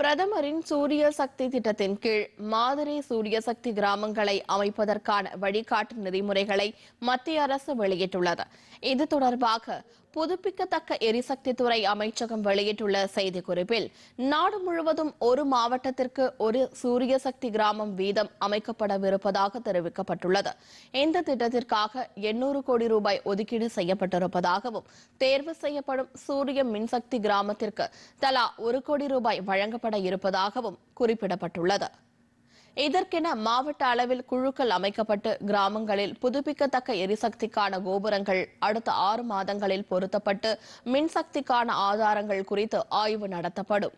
பிரதமரின் சூரிய சக்தி திட்டத்தின் கீழ் மாதிரி சூரிய சக்தி கிராமங்களை அமைப்பதற்கான வழிகாட்டு நெறிமுறைகளை மத்திய அரசு வெளியிட்டுள்ளது இது தொடர்பாக புதுப்பிக்கத்தக்க எரிசக்தி துறை அமைச்சகம் வெளியிட்டுள்ள செய்திக்குறிப்பில் நாடு முழுவதும் ஒரு மாவட்டத்திற்கு ஒரு சூரிய சக்தி கிராமம் வீதம் அமைக்கப்படவிருப்பதாக தெரிவிக்கப்பட்டுள்ளது இந்த திட்டத்திற்காக எண்ணூறு கோடி ரூபாய் ஒதுக்கீடு செய்யப்பட்டிருப்பதாகவும் தேர்வு செய்யப்படும் சூரிய மின்சக்தி கிராமத்திற்கு தலா ஒரு கோடி ரூபாய் வழங்கப்பட செயல்பட இருப்பதாகவும் குறிப்பிடப்பட்டுள்ளது இதற்கென மாவட்ட அளவில் குழுக்கள் அமைக்கப்பட்டு கிராமங்களில் புதுப்பிக்கத்தக்க எரிசக்திக்கான கோபுரங்கள் அடுத்த ஆறு மாதங்களில் பொருத்தப்பட்டு மின்சக்திக்கான ஆதாரங்கள் குறித்து ஆய்வு நடத்தப்படும்